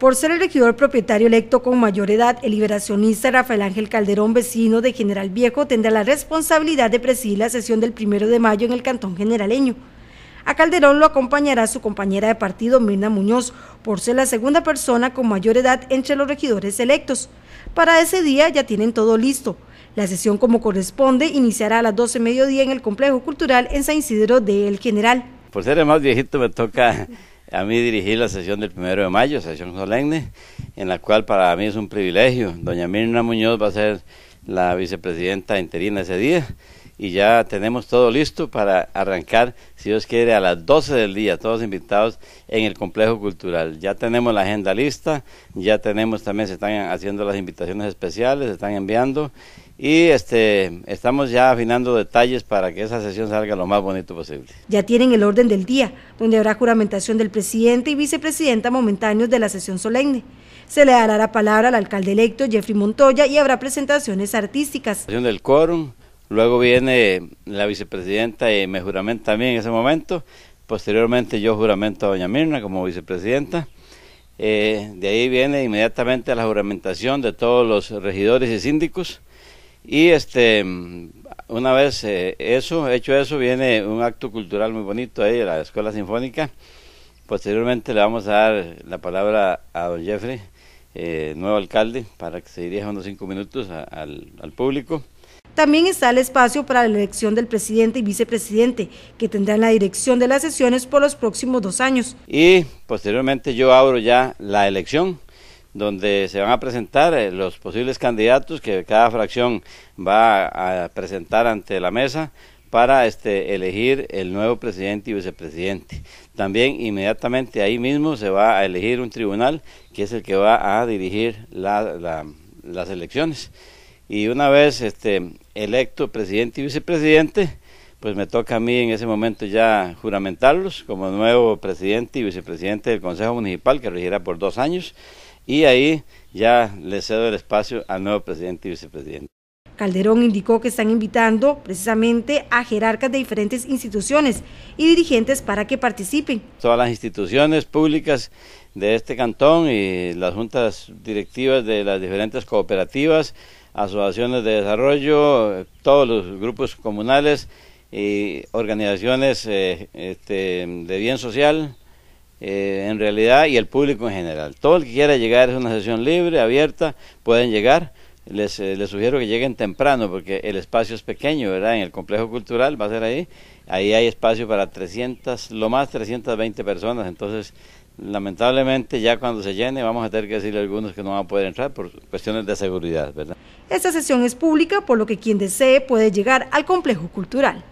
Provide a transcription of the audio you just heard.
por ser el regidor propietario electo con mayor edad, el liberacionista Rafael Ángel Calderón, vecino de General Viejo, tendrá la responsabilidad de presidir la sesión del primero de mayo en el Cantón Generaleño. A Calderón lo acompañará su compañera de partido, Mirna Muñoz, por ser la segunda persona con mayor edad entre los regidores electos. Para ese día ya tienen todo listo. La sesión como corresponde iniciará a las 12 mediodía en el Complejo Cultural en San Isidro de El General. Por ser el más viejito me toca a mí dirigí la sesión del primero de mayo, sesión solemne, en la cual para mí es un privilegio. Doña Mirna Muñoz va a ser la vicepresidenta interina ese día y ya tenemos todo listo para arrancar, si Dios quiere, a las 12 del día, todos invitados en el complejo cultural. Ya tenemos la agenda lista, ya tenemos también, se están haciendo las invitaciones especiales, se están enviando y este, estamos ya afinando detalles para que esa sesión salga lo más bonito posible. Ya tienen el orden del día, donde habrá juramentación del presidente y vicepresidenta momentáneos de la sesión solemne. Se le dará la palabra al alcalde electo Jeffrey Montoya y habrá presentaciones artísticas. Del quórum, luego viene la vicepresidenta y me juramento también en ese momento. Posteriormente yo juramento a doña Mirna como vicepresidenta. Eh, de ahí viene inmediatamente la juramentación de todos los regidores y síndicos y este, una vez eh, eso, hecho eso, viene un acto cultural muy bonito ahí de la Escuela Sinfónica. Posteriormente le vamos a dar la palabra a don Jeffrey, eh, nuevo alcalde, para que se dirija unos cinco minutos al, al público. También está el espacio para la elección del presidente y vicepresidente, que tendrán la dirección de las sesiones por los próximos dos años. Y posteriormente yo abro ya la elección donde se van a presentar eh, los posibles candidatos que cada fracción va a presentar ante la mesa para este, elegir el nuevo presidente y vicepresidente. También inmediatamente ahí mismo se va a elegir un tribunal que es el que va a dirigir las elecciones. Y una vez este, electo presidente y vicepresidente, pues me toca a mí en ese momento ya juramentarlos como nuevo presidente y vicepresidente del Consejo Municipal que regirá por dos años y ahí ya le cedo el espacio al nuevo presidente y vicepresidente. Calderón indicó que están invitando precisamente a jerarcas de diferentes instituciones y dirigentes para que participen. Todas las instituciones públicas de este cantón y las juntas directivas de las diferentes cooperativas, asociaciones de desarrollo, todos los grupos comunales y organizaciones eh, este, de bien social, eh, en realidad y el público en general. Todo el que quiera llegar es una sesión libre, abierta, pueden llegar. Les, eh, les sugiero que lleguen temprano porque el espacio es pequeño, ¿verdad? En el complejo cultural va a ser ahí. Ahí hay espacio para 300, lo más 320 personas. Entonces, lamentablemente ya cuando se llene vamos a tener que decirle a algunos que no van a poder entrar por cuestiones de seguridad, ¿verdad? Esta sesión es pública, por lo que quien desee puede llegar al complejo cultural.